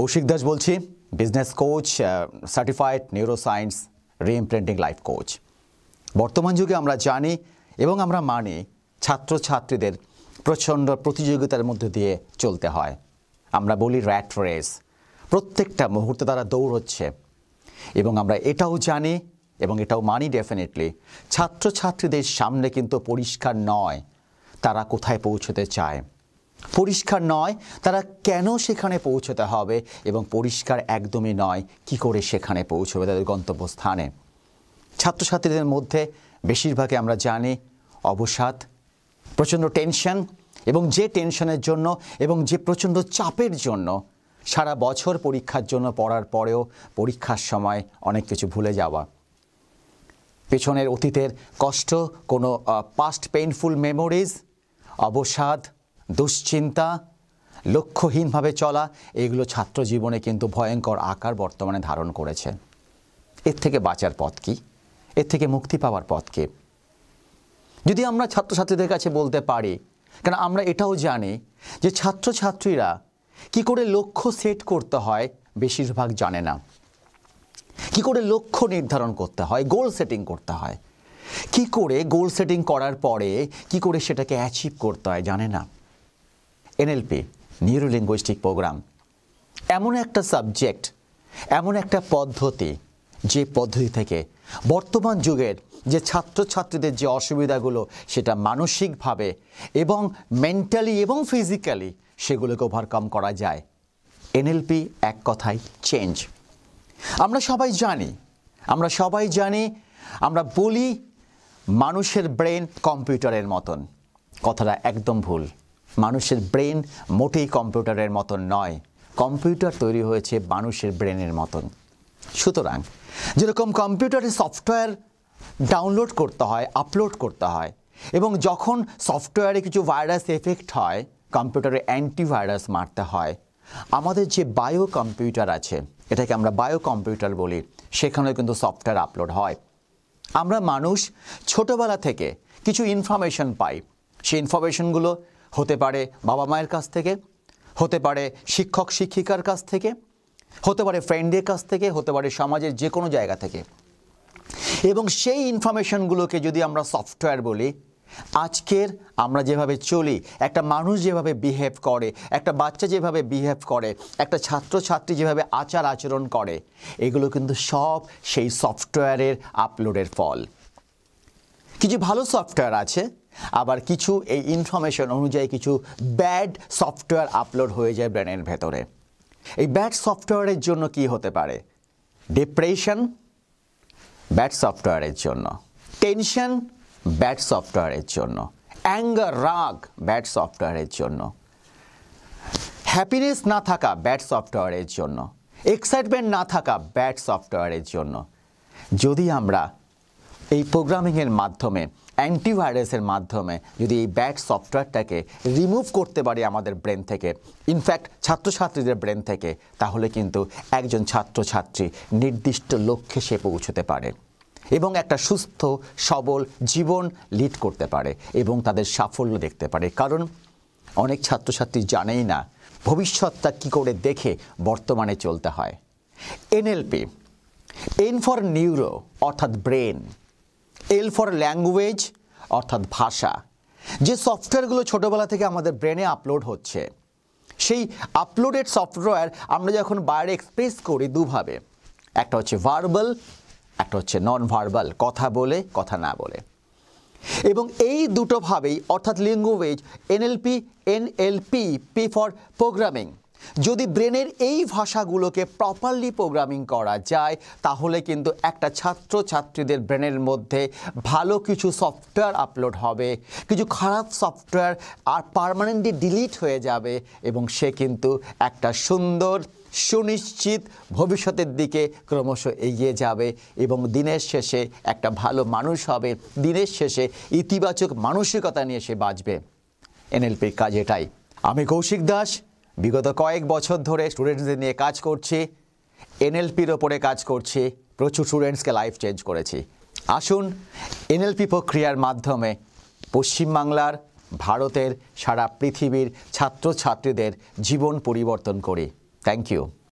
কৌশিক দাস বলছি business coach certified science reimplanting life coach বর্তমান যুগে আমরা জানি এবং আমরা মানি ছাত্রছাত্রীদের প্রচণ্ড প্রতিযোগিতার মধ্যে দিয়ে চলতে হয় আমরা বলি র্যাট রেস প্রত্যেকটা মুহূর্তে তারা দৌড় হচ্ছে এবং আমরা এটাও জানি এবং এটাও মানি ডেফিনেটলি ছাত্রছাত্রীদের সামনে কিন্তু পরিষ্কার নয় তারা কোথায় পৌঁছতে চায় পরিষ্কার নয় তারা কেন সেখানে পৌঁছতে হবে এবং পরিষ্কার একদমই নয় কি করে সেখানে পৌঁছবে তাদের গন্তব্যস্থানে ছাত্রছাত্রীদের মধ্যে বেশিরভাগই আমরা জানি অবসাদ প্রচণ্ড টেনশন এবং যে টেনশনের জন্য এবং যে প্রচণ্ড চাপের জন্য সারা বছর পরীক্ষার জন্য পড়ার পরেও পরীক্ষার সময় অনেক কিছু ভুলে যাওয়া পেছনের অতীতের কষ্ট কোনো পাস্ট পেইনফুল মেমোরিজ অবসাদ দুশ্চিন্তা লক্ষ্যহীনভাবে চলা এগুলো ছাত্র জীবনে কিন্তু ভয়ঙ্কর আকার বর্তমানে ধারণ করেছে এর থেকে বাঁচার পথ কি এর থেকে মুক্তি পাওয়ার পথ কি যদি আমরা ছাত্রছাত্রীদের কাছে বলতে পারি কারণ আমরা এটাও জানি যে ছাত্রছাত্রীরা কি করে লক্ষ্য সেট করতে হয় বেশিরভাগ জানে না কি করে লক্ষ্য নির্ধারণ করতে হয় গোল সেটিং করতে হয় কি করে গোল সেটিং করার পরে কি করে সেটাকে অ্যাচিভ করতে হয় জানে না এনএলপি নিউরো লিঙ্গুইস্টিক প্রোগ্রাম এমন একটা সাবজেক্ট এমন একটা পদ্ধতি যে পদ্ধতি থেকে বর্তমান যুগের যে ছাত্রছাত্রীদের যে অসুবিধাগুলো সেটা মানসিকভাবে এবং মেন্টালি এবং ফিজিক্যালি সেগুলোকে ওভারকাম করা যায় এনএলপি এক কথায় চেঞ্জ আমরা সবাই জানি আমরা সবাই জানি আমরা বলি মানুষের ব্রেন কম্পিউটারের মতন কথাটা একদম ভুল মানুষের ব্রেন মোটেই কম্পিউটারের মতন নয় কম্পিউটার তৈরি হয়েছে মানুষের ব্রেনের মতন সুতরাং যেরকম কম্পিউটারে সফটওয়্যার ডাউনলোড করতে হয় আপলোড করতে হয় এবং যখন সফটওয়্যারে কিছু ভাইরাস এফেক্ট হয় কম্পিউটারে অ্যান্টিভাইরাস মারতে হয় আমাদের যে বায়ো কম্পিউটার আছে এটাকে আমরা বায়ো কম্পিউটার বলি সেখানেও কিন্তু সফটওয়্যার আপলোড হয় আমরা মানুষ ছোটোবেলা থেকে কিছু ইনফরমেশন পাই সেই ইনফরমেশনগুলো হতে পারে বাবা মায়ের কাছ থেকে হতে পারে শিক্ষক শিক্ষিকার কাছ থেকে হতে পারে ফ্রেন্ডের কাছ থেকে হতে পারে সমাজের যে কোনো জায়গা থেকে এবং সেই ইনফরমেশনগুলোকে যদি আমরা সফটওয়্যার বলি আজকের আমরা যেভাবে চলি একটা মানুষ যেভাবে বিহেভ করে একটা বাচ্চা যেভাবে বিহেভ করে একটা ছাত্রছাত্রী যেভাবে আচার আচরণ করে এগুলো কিন্তু সব সেই সফটওয়্যারের আপলোডের ফল কিছু ভালো সফটওয়্যার আছে আবার কিছু এই ইনফরমেশন অনুযায়ী কিছু ব্যাড সফটওয়্যার আপলোড হয়ে যায় ব্রেনের ভেতরে এই ব্যাড সফটওয়্যারের জন্য কি হতে পারে ডিপ্রেশন ব্যাড সফটওয়্যারের জন্য টেনশন ব্যাড সফটওয়্যারের জন্য অ্যাঙ্গার রাগ ব্যাড সফটওয়্যারের জন্য হ্যাপিনেস না থাকা ব্যাড সফটওয়্যারের জন্য এক্সাইটমেন্ট না থাকা ব্যাড সফটওয়্যারের জন্য যদি আমরা এই প্রোগ্রামিংয়ের মাধ্যমে অ্যান্টিভাইরাসের মাধ্যমে যদি এই ব্যাড সফটওয়্যারটাকে রিমুভ করতে পারি আমাদের ব্রেন থেকে ইনফ্যাক্ট ছাত্রছাত্রীদের ব্রেন থেকে তাহলে কিন্তু একজন ছাত্রছাত্রী নির্দিষ্ট লক্ষ্যে সে পৌঁছতে পারে এবং একটা সুস্থ সবল জীবন লিড করতে পারে এবং তাদের সাফল্য দেখতে পারে কারণ অনেক ছাত্রছাত্রী জানেই না ভবিষ্যৎটা কি করে দেখে বর্তমানে চলতে হয় এনএলপি এন ফর নিউরো অর্থাৎ ব্রেন এল ফর ল্যাঙ্গুয়েজ অর্থাৎ ভাষা যে সফটওয়্যারগুলো ছোটোবেলা থেকে আমাদের ব্রেনে আপলোড হচ্ছে সেই আপলোডেড সফটওয়্যার আমরা যখন বাইরে এক্সপ্রেস করি দুভাবে একটা হচ্ছে ভার্বাল একটা হচ্ছে নন ভার্বাল কথা বলে কথা না বলে এবং এই দুটোভাবেই অর্থাৎ language NLP NLP P for programming যদি ব্রেনের এই ভাষাগুলোকে প্রপারলি প্রোগ্রামিং করা যায় তাহলে কিন্তু একটা ছাত্র ছাত্রীদের ব্রেনের মধ্যে ভালো কিছু সফটওয়্যার আপলোড হবে কিছু খারাপ সফটওয়্যার আর পারমানেন্টলি ডিলিট হয়ে যাবে এবং সে কিন্তু একটা সুন্দর সুনিশ্চিত ভবিষ্যতের দিকে ক্রমশ এগিয়ে যাবে এবং দিনের শেষে একটা ভালো মানুষ হবে দিনের শেষে ইতিবাচক মানসিকতা নিয়ে সে বাঁচবে এনএলপির কাজ এটাই আমি কৌশিক দাস বিগত কয়েক বছর ধরে স্টুডেন্টসদের নিয়ে কাজ করছি এনএলপির ওপরে কাজ করছি প্রচুর স্টুডেন্টসকে লাইফ চেঞ্জ করেছি আসুন এনএলপি প্রক্রিয়ার মাধ্যমে পশ্চিমবাংলার ভারতের সারা পৃথিবীর ছাত্রছাত্রীদের জীবন পরিবর্তন করি থ্যাংক ইউ